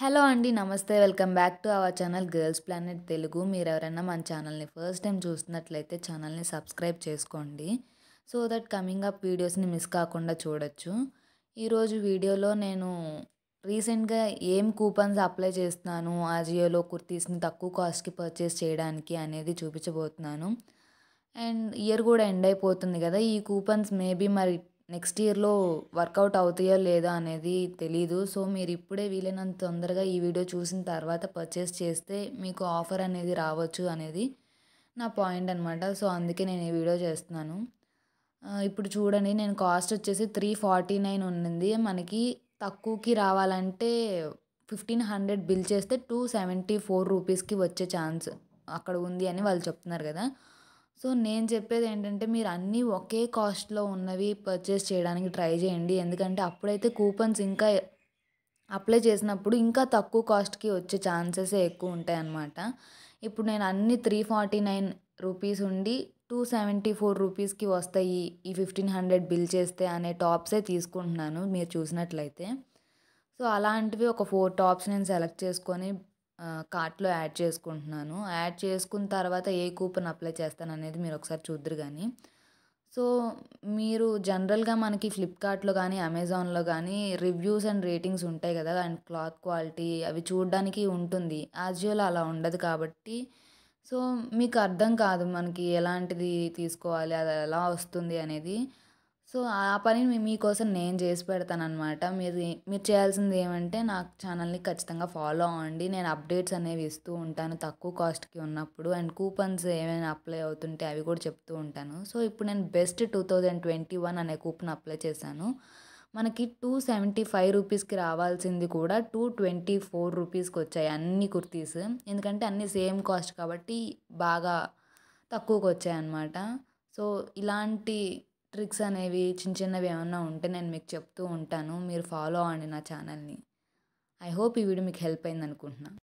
hello అండి నమస్తే welcome back to our channel girls planet Telugu మీరు ఎవరైనా మన ఛానల్ని ఫస్ట్ టైం చూస్తున్నట్లయితే ఛానల్ని సబ్స్క్రైబ్ చేసుకోండి సో దట్ కమింగ్ అప్ వీడియోస్ని మిస్ కాకుండా చూడొచ్చు ఈరోజు వీడియోలో నేను రీసెంట్గా ఏం కూపన్స్ అప్లై చేస్తున్నాను అజియోలో కుర్తీస్ని తక్కువ కాస్ట్కి పర్చేస్ చేయడానికి అనేది చూపించబోతున్నాను అండ్ ఇయర్ కూడా ఎండ్ అయిపోతుంది కదా ఈ కూపన్స్ మేబీ మరి నెక్స్ట్ ఇయర్లో వర్కౌట్ అవుతాయో లేదా అనేది తెలీదు సో మీరు ఇప్పుడే వీలైనంత తొందరగా ఈ వీడియో చూసిన తర్వాత పర్చేస్ చేస్తే మీకు ఆఫర్ అనేది రావచ్చు అనేది నా పాయింట్ అనమాట సో అందుకే నేను ఈ వీడియో చేస్తున్నాను ఇప్పుడు చూడండి నేను కాస్ట్ వచ్చేసి త్రీ ఫార్టీ నైన్ ఉండింది మనకి తక్కువకి రావాలంటే ఫిఫ్టీన్ హండ్రెడ్ బిల్ చేస్తే టూ సెవెంటీ ఫోర్ రూపీస్కి వచ్చే ఛాన్స్ అక్కడ ఉంది అని వాళ్ళు చెప్తున్నారు కదా సో నేను చెప్పేది ఏంటంటే మీరు అన్నీ ఒకే కాస్ట్లో ఉన్నవి పర్చేస్ చేయడానికి ట్రై చేయండి ఎందుకంటే అప్పుడైతే కూపన్స్ ఇంకా అప్లై చేసినప్పుడు ఇంకా తక్కువ కాస్ట్కి వచ్చే ఛాన్సెస్ ఎక్కువ ఉంటాయి అన్నమాట ఇప్పుడు నేను అన్ని త్రీ ఫార్టీ నైన్ రూపీస్ ఉండి టూ సెవెంటీ ఫోర్ రూపీస్కి వస్తాయి ఈ ఫిఫ్టీన్ హండ్రెడ్ బిల్ చేస్తే అనే టాప్సే తీసుకుంటున్నాను మీరు చూసినట్లయితే సో అలాంటివి ఒక ఫోర్ టాప్స్ నేను సెలెక్ట్ చేసుకొని కార్ట్లో యాడ్ చేసుకుంటున్నాను యాడ్ చేసుకున్న తర్వాత ఏ కూపన్ అప్లై చేస్తాను అనేది మీరు ఒకసారి చూద్దరు కానీ సో మీరు జనరల్గా మనకి ఫ్లిప్కార్ట్లో కానీ అమెజాన్లో కానీ రివ్యూస్ అండ్ రేటింగ్స్ ఉంటాయి కదా అండ్ క్లాత్ క్వాలిటీ అవి చూడడానికి ఉంటుంది యాజువల్ అలా ఉండదు కాబట్టి సో మీకు అర్థం కాదు మనకి ఎలాంటిది తీసుకోవాలి అది ఎలా వస్తుంది అనేది సో ఆ పనిని మీకోసం నేను చేసి పెడతానమాట మీరు మీరు చేయాల్సింది ఏమంటే నా ఛానల్ని ఖచ్చితంగా ఫాలో అవ్వండి నేను అప్డేట్స్ అనేవి ఇస్తూ ఉంటాను తక్కువ కాస్ట్కి ఉన్నప్పుడు అండ్ కూపన్స్ ఏమైనా అప్లై అవుతుంటే అవి కూడా చెప్తూ ఉంటాను సో ఇప్పుడు నేను best two thousand twenty one అనే కూపన్ అప్లై చేశాను మనకి టూ సెవెంటీ ఫైవ్ రూపీస్కి రావాల్సింది కూడా టూ ట్వంటీ ఫోర్ రూపీస్కి వచ్చాయి అన్ని కుర్తీస్ ఎందుకంటే అన్నీ సేమ్ కాస్ట్ కాబట్టి బాగా తక్కువకి వచ్చాయి అన్నమాట సో ఇలాంటి ట్రిక్స్ అనేవి చిన్న చిన్నవి ఏమన్నా ఉంటే నేను మీకు చెప్తూ ఉంటాను మీరు ఫాలో అవ్వండి నా ఛానల్ని ఐ హోప్ ఈ వీడియో మీకు హెల్ప్ అయింది అనుకుంటున్నాను